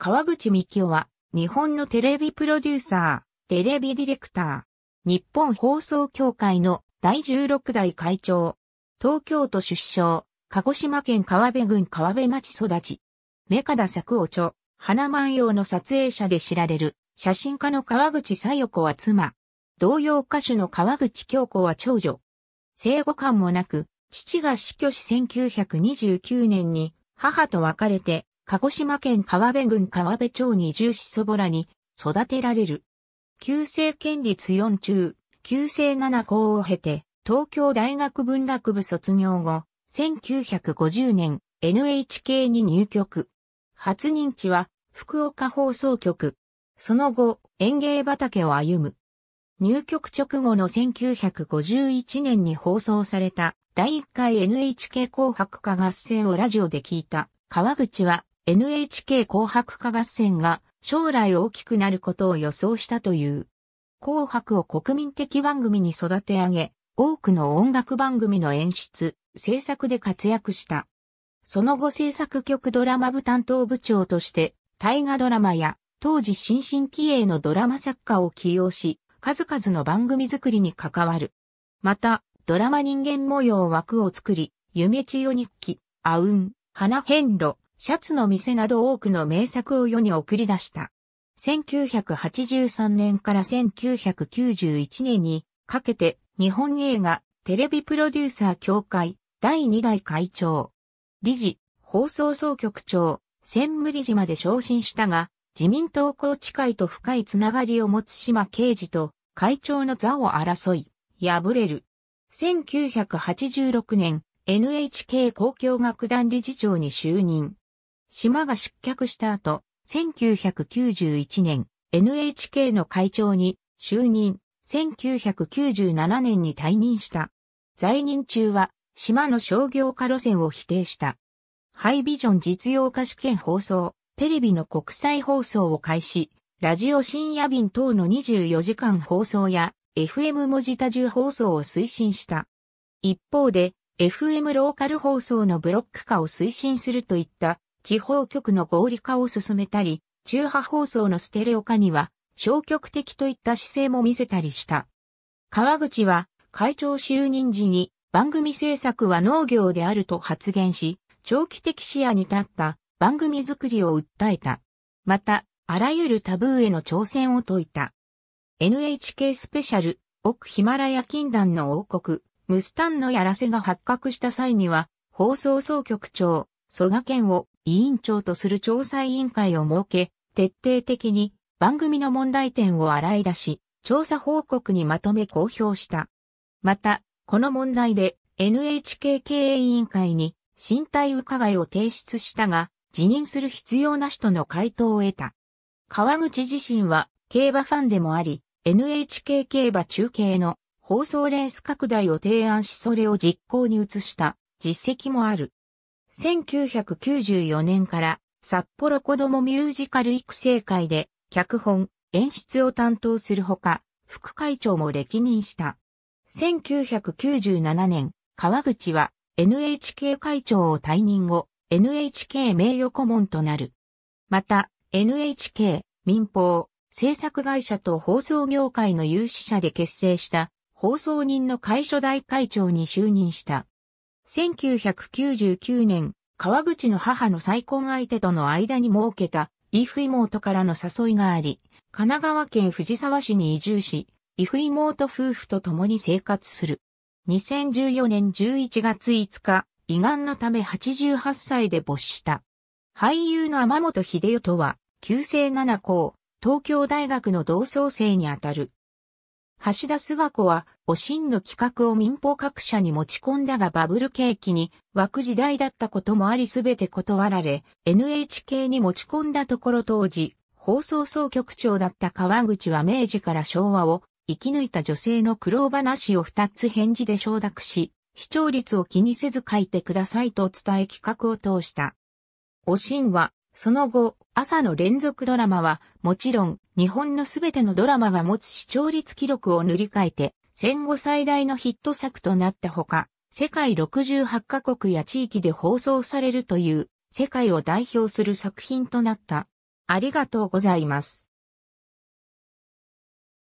川口美京は、日本のテレビプロデューサー、テレビディレクター、日本放送協会の第16代会長、東京都出生、鹿児島県川辺郡川辺町育ち、目方作を著、花万葉の撮影者で知られる、写真家の川口さよ子は妻、童謡歌手の川口京子は長女。生後感もなく、父が死去し1929年に母と別れて鹿児島県川辺郡川辺町に移住しそぼらに育てられる。旧制県立4中、旧制7校を経て、東京大学文学部卒業後、1950年 NHK に入局。初任地は福岡放送局。その後、園芸畑を歩む。入局直後の1951年に放送された第1回 NHK 紅白歌合戦をラジオで聞いた川口は NHK 紅白歌合戦が将来大きくなることを予想したという。紅白を国民的番組に育て上げ、多くの音楽番組の演出、制作で活躍した。その後制作局ドラマ部担当部長として、大河ドラマや当時新進気鋭のドラマ作家を起用し、数々の番組作りに関わる。また、ドラマ人間模様枠を作り、夢千代日記、あうん、花遍路、シャツの店など多くの名作を世に送り出した。1983年から1991年にかけて日本映画テレビプロデューサー協会第2代会長、理事、放送総局長、専務理事まで昇進したが、自民党高知会と深いつながりを持つ島刑事と会長の座を争い、敗れる。1986年、NHK 公共楽団理事長に就任。島が失脚した後、1991年、NHK の会長に就任、1997年に退任した。在任中は、島の商業化路線を否定した。ハイビジョン実用化試験放送、テレビの国際放送を開始、ラジオ深夜便等の24時間放送や FM 文字多重放送を推進した。一方で、FM ローカル放送のブロック化を推進するといった地方局の合理化を進めたり、中波放送のステレオ化には消極的といった姿勢も見せたりした。川口は会長就任時に番組制作は農業であると発言し、長期的視野に立った番組作りを訴えた。また、あらゆるタブーへの挑戦を説いた。NHK スペシャル、奥ヒマラヤ禁断の王国、ムスタンのやらせが発覚した際には、放送総局長、蘇我健を委員長とする調査委員会を設け、徹底的に番組の問題点を洗い出し、調査報告にまとめ公表した。また、この問題で NHK 経営委員会に身体伺いを提出したが、辞任する必要なしとの回答を得た。川口自身は競馬ファンでもあり、NHK 競馬中継の放送レース拡大を提案しそれを実行に移した実績もある。1994年から札幌子供ミュージカル育成会で脚本、演出を担当するほか、副会長も歴任した。1997年、川口は NHK 会長を退任後、NHK 名誉顧問となる。また、NHK、民放、制作会社と放送業界の有志者で結成した放送人の会所大会長に就任した。1999年、川口の母の再婚相手との間に設けた、イフ妹からの誘いがあり、神奈川県藤沢市に移住し、イフ妹夫婦と共に生活する。2014年11月5日、胃がんのため88歳で没した。俳優の天本秀代とは、旧姓七校、東京大学の同窓生にあたる。橋田須賀子は、おしんの企画を民放各社に持ち込んだがバブル景気に湧く時代だったこともありすべて断られ、NHK に持ち込んだところ当時、放送総局長だった川口は明治から昭和を生き抜いた女性の苦労話を二つ返事で承諾し、視聴率を気にせず書いてくださいと伝え企画を通した。おしんは、その後、朝の連続ドラマは、もちろん、日本のすべてのドラマが持つ視聴率記録を塗り替えて、戦後最大のヒット作となったほか、世界68カ国や地域で放送されるという、世界を代表する作品となった。ありがとうございます。